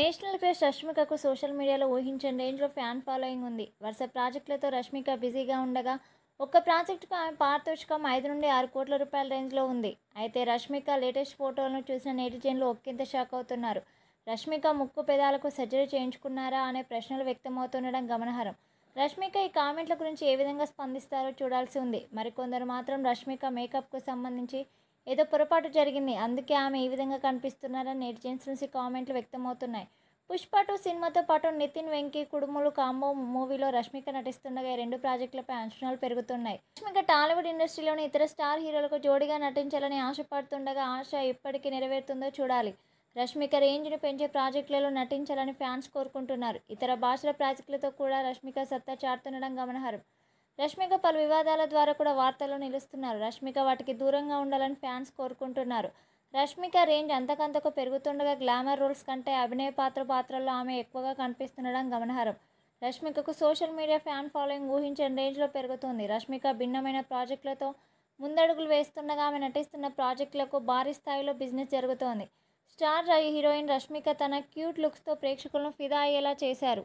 national craze రష్మికకు social మీడియాలో ఊహించిన రేంజ్లో ఫ్యాన్ ఫాలోయింగ్ ఉంది వరుస ప్రాజెక్టులతో రష్మిక బిజీగా ఉండగా ఒక్క ప్రాజెక్టుకు ఆమె పారితోషికం ఐదు నుండి ఆరు కోట్ల రూపాయల రేంజ్లో ఉంది అయితే రష్మిక లేటెస్ట్ ఫోటోలను చూసిన నెటిజన్లు ఒక్కింత షాక్ అవుతున్నారు రష్మిక ముక్కు పెదాలకు సర్జరీ చేయించుకున్నారా అనే ప్రశ్నలు వ్యక్తమవుతుండడం గమనార్హం రష్మిక ఈ కామెంట్ల గురించి ఏ విధంగా స్పందిస్తారో చూడాల్సి ఉంది మరికొందరు మాత్రం రష్మిక మేకప్కు సంబంధించి ఏదో పొరపాటు జరిగింది అందుకే ఆమె ఈ విధంగా కనిపిస్తున్నారని నెటిజన్స్ నుంచి కామెంట్లు వ్యక్తమవుతున్నాయి పుష్ప టూ సినిమాతో పాటు నితిన్ వెంకీ కుడుములు కాంబో మూవీలో రష్మిక నటిస్తుండగా ఈ రెండు ప్రాజెక్టులపై అంచనాలు పెరుగుతున్నాయి రష్మిక టాలీవుడ్ ఇండస్ట్రీలోని ఇతర స్టార్ హీరోలకు జోడిగా నటించాలని ఆశపడుతుండగా ఆశ ఎప్పటికీ నెరవేరుతుందో చూడాలి రష్మిక రేంజ్ను పెంచే ప్రాజెక్టులలో నటించాలని ఫ్యాన్స్ కోరుకుంటున్నారు ఇతర భాషల ప్రాజెక్టులతో కూడా రష్మిక సత్తా చాటుతుండడం గమనహారం రష్మిక పలు వివాదాల ద్వారా కూడా వార్తల్లో నిలుస్తున్నారు రష్మిక వాటికి దూరంగా ఉండాలని ఫ్యాన్స్ కోరుకుంటున్నారు రష్మిక రేంజ్ అంతకంతకు పెరుగుతుండగా గ్లామర్ రోల్స్ కంటే అభినయ పాత్ర పాత్రల్లో ఆమె ఎక్కువగా కనిపిస్తుండడం గమనార్హం రష్మికకు సోషల్ మీడియా ఫ్యాన్ ఫాలోయింగ్ ఊహించని రేంజ్లో పెరుగుతుంది రష్మిక భిన్నమైన ప్రాజెక్టులతో ముందడుగులు వేస్తుండగా ఆమె నటిస్తున్న ప్రాజెక్టులకు భారీ స్థాయిలో బిజినెస్ జరుగుతోంది స్టార్ హీరోయిన్ రష్మిక తన క్యూట్ లుక్స్తో ప్రేక్షకులను ఫిదా అయ్యేలా చేశారు